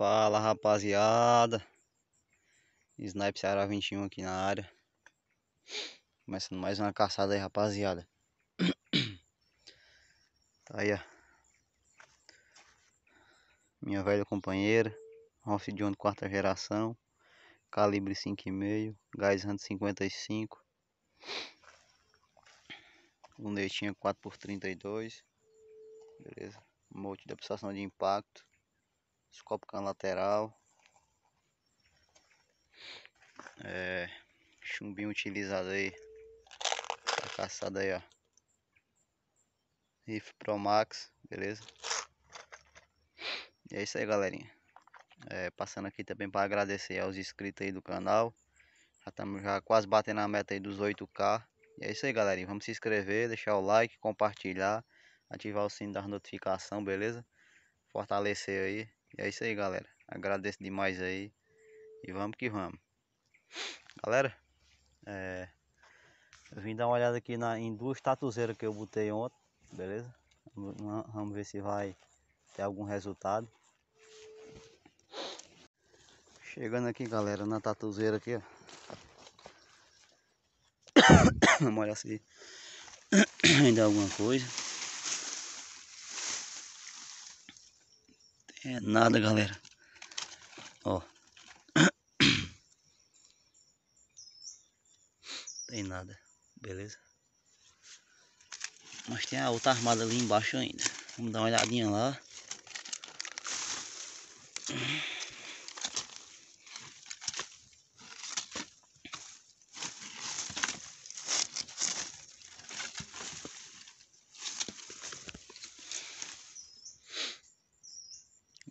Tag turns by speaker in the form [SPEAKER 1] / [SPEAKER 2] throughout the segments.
[SPEAKER 1] Fala rapaziada Snipe Ceará 21 aqui na área Começando mais uma caçada aí rapaziada Tá aí ó Minha velha companheira Ralph John quarta geração Calibre 5,5 Gás Hunt 55 Lunetinha 4x32 Beleza um monte de absorção de impacto Escopo lateral. É, chumbinho utilizado aí. Tá caçado aí, ó. Riff Pro Max, beleza? E é isso aí, galerinha. É, passando aqui também para agradecer aos inscritos aí do canal. Já estamos já quase batendo a meta aí dos 8k. E é isso aí, galerinha. Vamos se inscrever, deixar o like, compartilhar, ativar o sino das notificações, beleza? Fortalecer aí. E é isso aí, galera. Agradeço demais aí. E vamos que vamos. Galera, é... eu vim dar uma olhada aqui na, em duas tatuzeiras que eu botei ontem, beleza? Vamos ver se vai ter algum resultado. Chegando aqui, galera, na tatuzeira aqui, ó. Vamos olhar se ainda é alguma coisa. É nada, galera. Ó. tem nada. Beleza? Mas tem a outra armada ali embaixo ainda. Vamos dar uma olhadinha lá.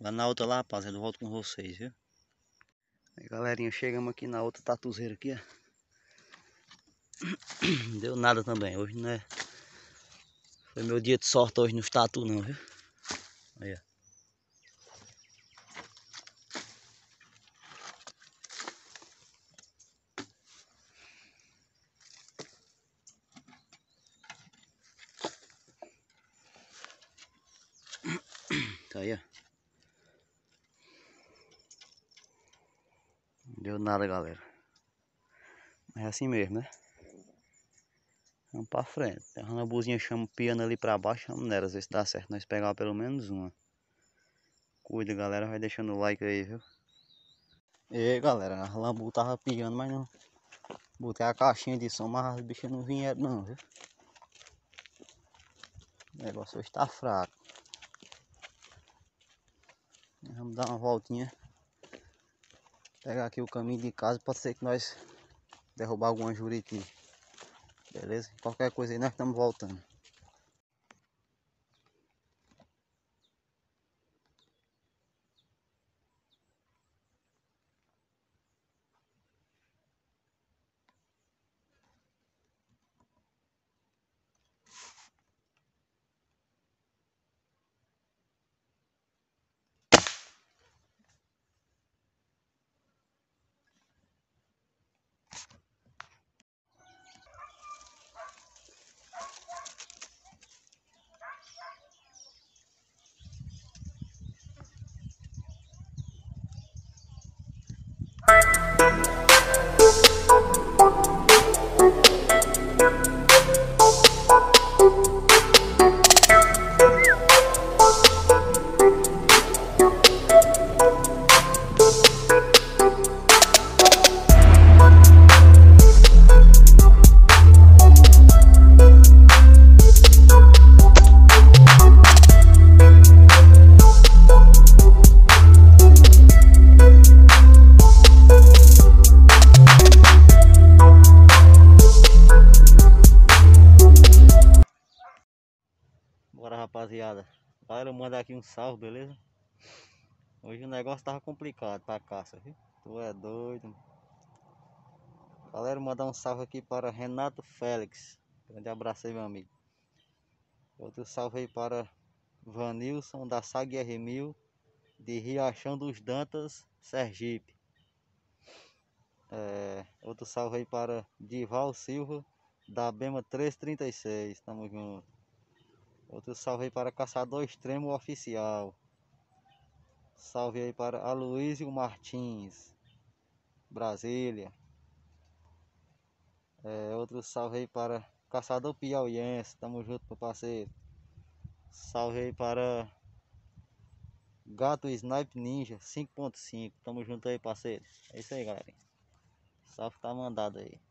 [SPEAKER 1] Lá na outra lá, rapaz, eu volto com vocês, viu? Aí, galerinha, chegamos aqui na outra tatuzeira aqui, ó. Deu nada também, hoje não é... Foi meu dia de sorte hoje no tatu não, viu? Aí, ó. Tá aí, ó. Deu nada, galera. Mas é assim mesmo, né? Vamos pra frente. a rambuzinha lambuzinha piano ali pra baixo, vamos nela. Às vezes dá certo nós pegar pelo menos uma. Cuida, galera. Vai deixando o like aí, viu? E galera, a lambu tava piando, mas não. Botei a caixinha de som, mas as bichas não vieram não, viu? O negócio hoje tá fraco. Vamos dar uma voltinha pegar aqui o caminho de casa, pode ser que nós derrubar alguma juriti. Beleza? Qualquer coisa aí nós estamos voltando. rapaziada? Galera, eu aqui um salve, beleza? Hoje o negócio tava complicado pra caça, viu? Tu é doido. Galera, mandar um salve aqui para Renato Félix. Grande abraço aí, meu amigo. Outro salve aí para Vanilson da Sag R1000 de Riachão dos Dantas, Sergipe. É, outro salve aí para Dival Silva da Bema 336. Tamo junto. Outro salve aí para Caçador Extremo Oficial. Salve aí para Aloysio Martins, Brasília. É, outro salve aí para Caçador Piauiense, tamo junto, meu parceiro. Salve aí para Gato Snipe Ninja 5.5, tamo junto aí, parceiro. É isso aí, galera. Salve tá mandado aí.